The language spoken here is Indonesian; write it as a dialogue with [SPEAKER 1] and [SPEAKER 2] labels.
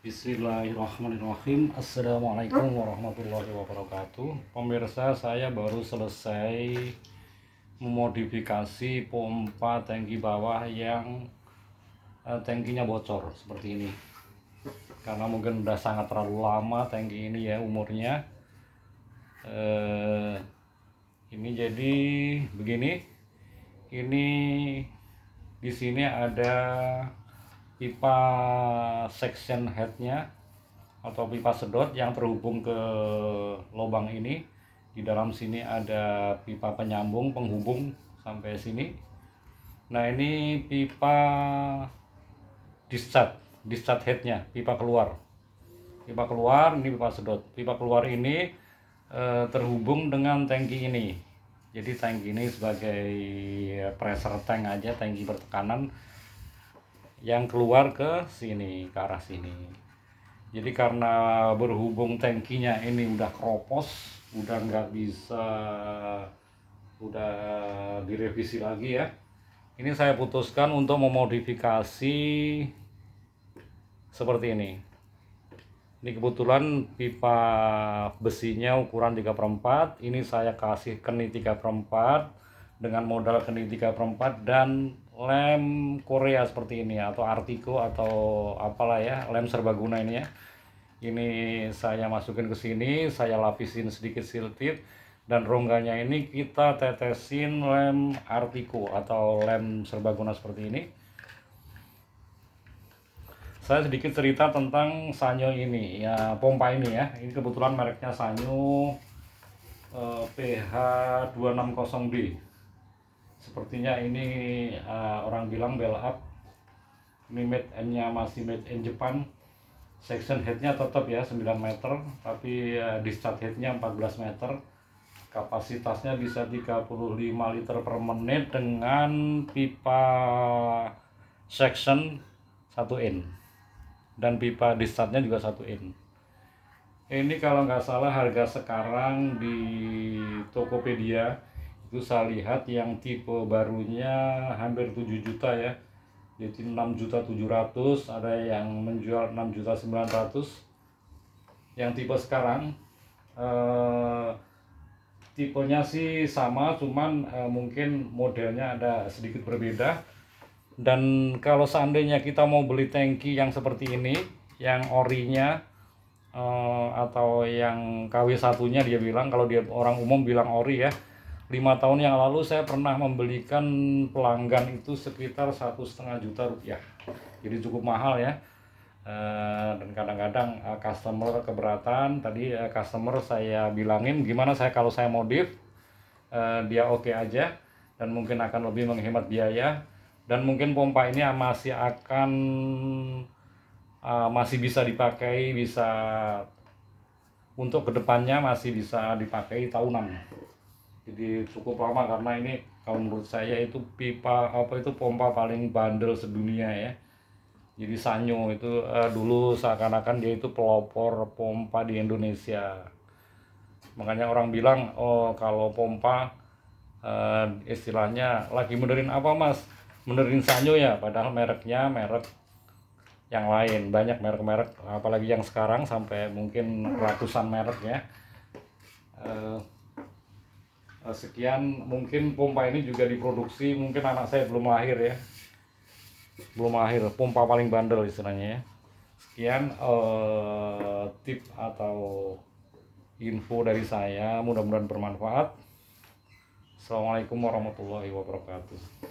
[SPEAKER 1] Bismillahirrahmanirrahim Assalamualaikum warahmatullahi wabarakatuh Pemirsa saya baru selesai Memodifikasi pompa tangki bawah yang eh, Tangkinya bocor seperti ini Karena mungkin sudah sangat terlalu lama tangki ini ya umurnya eh, Ini jadi begini Ini di sini ada pipa section headnya atau pipa sedot yang terhubung ke lubang ini di dalam sini ada pipa penyambung penghubung sampai sini nah ini pipa discharge discharge headnya pipa keluar pipa keluar ini pipa sedot pipa keluar ini eh, terhubung dengan tangki ini jadi tangki ini sebagai pressure tank aja tangki bertekanan yang keluar ke sini ke arah sini jadi karena berhubung tankinya ini udah kropos udah nggak bisa udah direvisi lagi ya ini saya putuskan untuk memodifikasi seperti ini ini kebetulan pipa besinya ukuran 3 per 4 ini saya kasih keni 3 per 4 dengan modal keni 3 per 4 dan lem Korea seperti ini ya, atau Artico atau apalah ya lem serbaguna ini ya ini saya masukin ke sini saya lapisin sedikit siltit dan rongganya ini kita tetesin lem Artico atau lem serbaguna seperti ini saya sedikit cerita tentang Sanyo ini ya pompa ini ya ini kebetulan mereknya Sanyo eh, PH260D sepertinya ini uh, orang bilang bell up ini made nya masih made in Jepang section headnya tetap ya 9 meter tapi uh, discharge headnya 14 meter kapasitasnya bisa 35 liter per menit dengan pipa section 1 in dan pipa discharge-nya juga 1 in ini kalau nggak salah harga sekarang di Tokopedia itu saya lihat yang tipe barunya hampir 7 juta ya jadi 6 juta 700 ada yang menjual 6 juta 900 yang tipe sekarang eh, tipenya sih sama cuman eh, mungkin modelnya ada sedikit berbeda dan kalau seandainya kita mau beli tangki yang seperti ini yang orinya eh, atau yang KW satunya dia bilang kalau dia orang umum bilang ori ya lima tahun yang lalu saya pernah membelikan pelanggan itu sekitar satu setengah juta rupiah jadi cukup mahal ya eh, dan kadang-kadang eh, customer keberatan tadi eh, customer saya bilangin gimana saya kalau saya modif dia oke okay aja dan mungkin akan lebih menghemat biaya dan mungkin pompa ini ah, masih akan ah, masih bisa dipakai bisa untuk kedepannya masih bisa dipakai tahunan jadi cukup lama karena ini kalau menurut saya itu pipa apa itu pompa paling bandel sedunia ya jadi Sanyo itu uh, dulu seakan-akan dia itu pelopor pompa di Indonesia makanya orang bilang oh kalau pompa uh, istilahnya lagi menerin apa mas menerin Sanyo ya padahal mereknya merek yang lain banyak merek-merek apalagi yang sekarang sampai mungkin ratusan merek ya uh, Eh, sekian mungkin pompa ini juga diproduksi mungkin anak saya belum lahir ya belum lahir pompa paling bandel istilahnya ya sekian uh, tip atau info dari saya mudah-mudahan bermanfaat Assalamualaikum warahmatullahi wabarakatuh